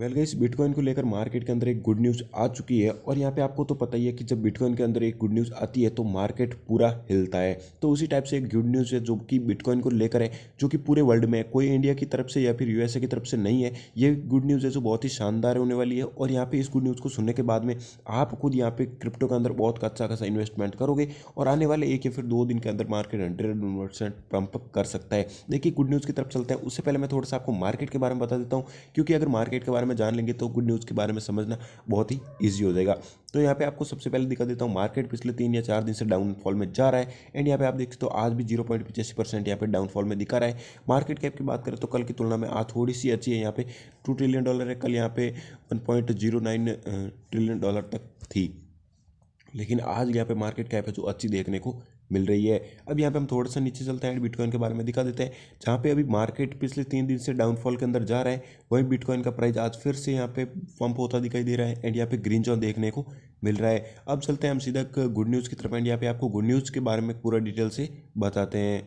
well guys bitcoin को लेकर market के अंदर एक गुड न्यूज़ आ चुकी है और यहाँ पे आपको तो पता ही है कि जब बिटकॉइन के अंदर एक गुड न्यूज़ आती है तो मार्केट पूरा हिलता है तो उसी टाइप से एक गुड न्यूज़ है जो कि बिटकॉइन को लेकर है जो कि पूरे वर्ल्ड में है कोई इंडिया की तरफ से या फिर यूएसए की तरफ से नहीं है ये गुड न्यूज़ है जो बहुत ही शानदार होने वाली है और यहाँ पर इस गुड न्यूज़ को सुनने के बाद में आप खुद यहाँ पर क्रिप्टो के अंदर बहुत अच्छा खासा इन्वेस्टमेंट करोगे और आने वाले एक या फिर दो दिन के अंदर मार्केट हंड्रेड परसेंट पंप कर सकता है देखिए गुड न्यूज़ की तरफ चलते हैं उससे पहले मैं थोड़ा सा आपको मार्केट के बारे में बता देता हूँ क्योंकि अगर मार्केट के बारे बारे में जान लेंगे तो गुड न्यूज़ के बारे में समझना बहुत ही ईजी हो जाएगा तो यहाँ पे आपको सबसे पहले दिखा देता हूँ मार्केट पिछले तीन या चार दिन से डाउनफॉल में जा रहा है एंड यहाँ पे आप देखते हो तो आज भी जीरो पॉइंट पचासी परसेंट यहाँ पर डाउनफॉल में दिखा रहा है मार्केट कैप की बात करें तो कल की तुलना में आज थोड़ी सी अच्छी है यहाँ पे टू ट्रिलियन डॉलर है कल यहाँ पे one point zero nine trillion dollar तक थी लेकिन आज यहाँ पे मार्केट कैप है जो अच्छी देखने को मिल रही है अब यहाँ पे हम थोड़ा सा नीचे चलते हैं बिटकॉइन के बारे में दिखा देते हैं जहाँ पे अभी मार्केट पिछले तीन दिन से डाउनफॉल के अंदर जा रहा है वहीं बिटकॉइन का प्राइस आज फिर से यहाँ पे पंप होता दिखाई दे रहा है एंड यहाँ पे ग्रीन जोन देखने को मिल रहा है अब चलते हैं हम सीधा गुड न्यूज़ की तरफ एंड यहाँ पे आपको गुड न्यूज़ के बारे में पूरा डिटेल से बताते हैं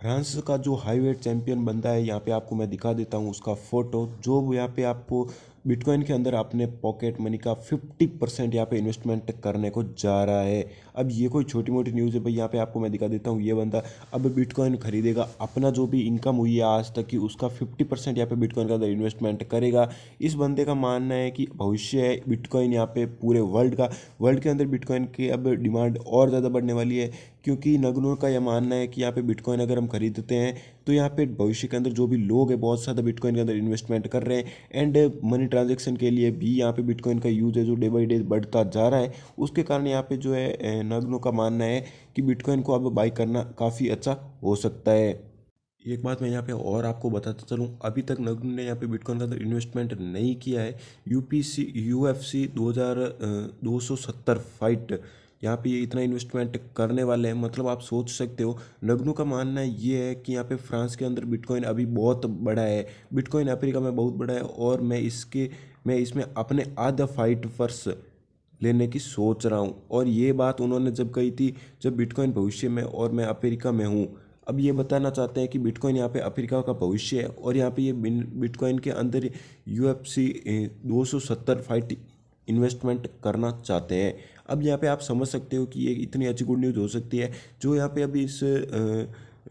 फ्रांस का जो हाईवेट चैम्पियन बनता है यहाँ पे आपको मैं दिखा देता हूँ उसका फ़ोटो जो यहाँ पे आपको बिटकॉइन के अंदर आपने पॉकेट मनी का 50 परसेंट यहाँ पे इन्वेस्टमेंट करने को जा रहा है अब ये कोई छोटी मोटी न्यूज़ है भाई यहाँ पे आपको मैं दिखा देता हूँ ये बंदा अब बिटकॉइन खरीदेगा अपना जो भी इनकम हुई है आज तक की उसका फिफ्टी परसेंट यहाँ पे बिटकॉइन के अंदर इन्वेस्टमेंट करेगा इस बंदे का मानना है कि भविष्य है बिटकॉइन यहाँ पे पूरे वर्ल्ड का वर्ल्ड के अंदर बिटकॉइन की अब डिमांड और ज़्यादा बढ़ने वाली है क्योंकि नगनूर का यह मानना है कि यहाँ पे बिटकॉइन अगर हम खरीदते हैं तो यहाँ पे भविष्य के अंदर जो भी लोग हैं बहुत ज़्यादा बिटकॉइन के अंदर इन्वेस्टमेंट कर रहे हैं एंड मनी ट्रांजेक्शन के लिए भी यहाँ पे बिटकॉइन का यूज है जो डे बाई डे बढ़ता जा रहा है उसके कारण यहाँ पे जो है नग्नों का मानना है कि बिटकॉइन को अब बाई करना काफ़ी अच्छा हो सकता है एक बात मैं यहाँ पे और आपको बताता चलूँ अभी तक नग्न ने यहाँ पे बिटकॉइन के अंदर इन्वेस्टमेंट नहीं किया है यूपीसी यूएफसी सौ सत्तर फाइट यहाँ पे ये इतना इन्वेस्टमेंट करने वाले हैं मतलब आप सोच सकते हो नगनू का मानना ये है कि यहाँ पे फ्रांस के अंदर बिटकॉइन अभी बहुत बड़ा है बिटकॉइन अफ्रीका में बहुत बड़ा है और मैं इसके मैं इसमें अपने आधा फाइट फर्स लेने की सोच रहा हूँ और ये बात उन्होंने जब कही थी जब बिटकॉइन भविष्य में और मैं अफ्रीका में हूँ अब ये बताना चाहते हैं कि बिटकॉइन यहाँ पे अफ्रीका का भविष्य है और यहाँ पे ये बिटकॉइन के अंदर यूएफसी 270 फाइट इन्वेस्टमेंट करना चाहते हैं अब यहाँ पे आप समझ सकते हो कि ये इतनी अच्छी गुड न्यूज़ हो सकती है जो यहाँ पे अभी इस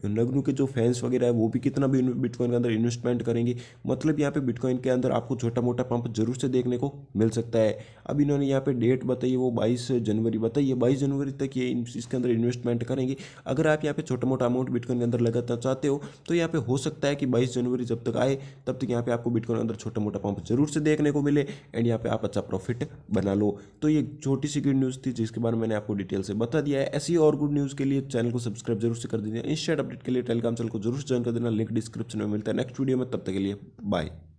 नगनू के जो फैंस वगैरह है वो भी कितना भी बिटकॉइन के अंदर इन्वेस्टमेंट करेंगे मतलब यहाँ पे बिटकॉइन के अंदर आपको छोटा मोटा पंप जरूर से देखने को मिल सकता है अब इन्होंने यहाँ पे डेट बताइए वो बाईस जनवरी बताइए बाईस जनवरी तक ये इसके अंदर इन्वेस्टमेंट करेंगे अगर आप यहाँ पे छोटा मोटा अमाउंट बिटकॉइन के अंदर लगाना चाहते हो तो यहाँ पे हो सकता है कि बाईस जनवरी जब तक आए तब तक यहाँ पे आपको बिटकॉइन के अंदर छोटा मोटा पंप जरूर से देखने को मिले एंड यहाँ पे आप अच्छा प्रॉफिट बना लो तो ये छोटी सी गुड न्यूज़ थी जिसके बारे में मैंने आपको डिटेल से बता दिया है ऐसी और गुड न्यूज़ के लिए चैनल को सब्सक्राइब जरूर से कर दीजिए इंस्टेंट अपडेट अपडेट के लिए टेलीग्राम चैनल को जरूर ज्वाइन कर देना लिंक डिस्क्रिप्शन में मिलता है नेक्स्ट वीडियो में तब तक के लिए बाय